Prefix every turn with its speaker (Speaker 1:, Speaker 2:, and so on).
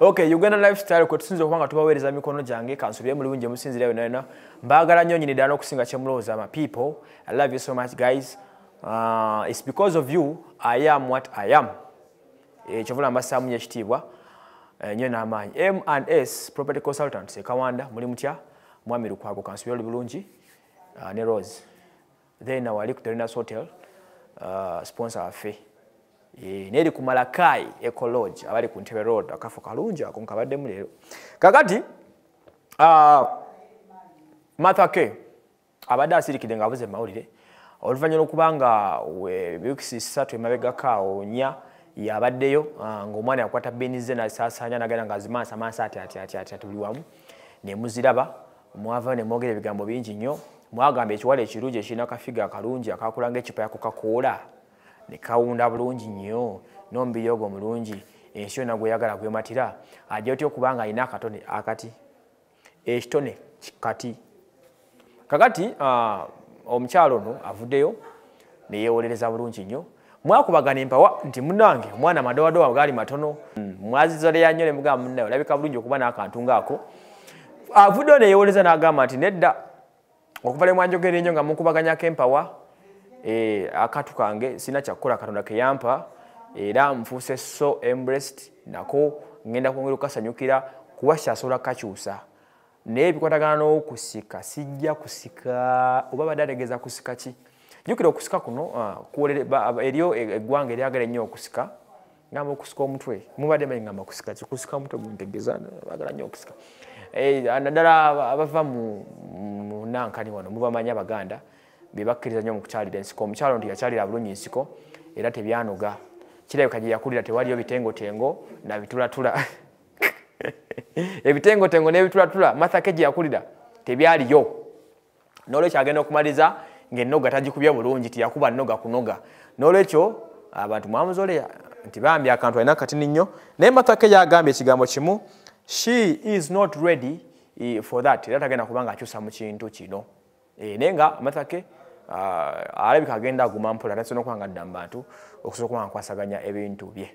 Speaker 1: okay uganda lifestyle kwe tusinza okubanga tubaweereza mikono gyange kansobire mulungi emusinzira yonna yonna mbaagala nnyo nyini ddala n'okusinga kye mulowooza ma people i love you so much guys uh, its because of you i am what i am ekyovula eh, mbassaamu nyo ekitiibwa eh, nnyo n'amaanyi m and s property consultants ekawanda muli mutya mwami lukwago kansubire oli bulungi uh, ne rose then awali ku the hotel uh, sponsor waffe E, neri ku Malakai Eco Lodge abali ku Ntebe Road akafo kalunja akonka badde mulero kakati uh, Martha K abadde asirikidde nga avuze mawulire oluvannyuma lw'okubanga weebiwikisi ssatu emabegako awo nnya yabaddeyo ng'omwana yakwata benize nasaasaanya nagenda ngaazimansamansa ati ati ati ati ati buli wamu nemuziraba mwava nemwogera ebigambo bingi nnyo mwagamba ekiwala ekirungi ekirina akafiga akalungi akakula ng'ecupa yakukakoola nekawunda bulungi nnyo n'omubiri ogwo mulungi ensi yona gweyagala gwematira ajja otya okuba nga alina akatone akati ekitone kati kakati ah, omukyalo ono avuddeyo neyewolereza bulungi nnyo mwakubagana empawa nti munange omwana amadowadowa gaali matono mm, mwazizoleya nnyo nemugamba munnaye olabika bulungi okuba n'akantu ngaako avuddeyo neyewoleza n'agamba nti nedda okuva lemwanjogera ennyo nga mukubaganyako empawa Eh, akatu kange sina kyakukola katonda keyampa era nfuuse so embrest nako ŋenda kwongera okukasanyukira kuba kyasobola kukakyusa naye ebikwatagana n'okusika sijja kusika oba badde ategeeza kusika ki jukira okusika kuno ah, eryo e, eggwanga eryagala ennyo okusika ngamba okusika omutwe mubadde mayi ngamba kusika ki kusika omutwe muntegeeza bagala nnyo okusika eh, naddala abava mu nankani wano mubamanyi abaganda bebakkiriza nnyo mukukyalira ensiko omukyalo nti yakyalira bulungi nsiko era tebyanoga kirabika gye yakulira tewaliyo bitengotengo nabitulatula ebitengotengo n'ebitulatula mathake gye yakulira tebyaliyo nolwekyo agenda okumaliza ngaennoga tagikubye bulungi tiyakuba noga kunoga nolwekyo abantu mwamuzoleya nti bambi akantu alina katini nnyo naye mathake yagambye ekigambo kimu she is not ready eh, for that era tagenda kuba ngaakyusa mu kintu kino eh, naye nga mathake Ah, alabika agenda aguma mpola nasobola okuba nga adda mu bantu okusobola okuba nga nkwasaganya ebintu bye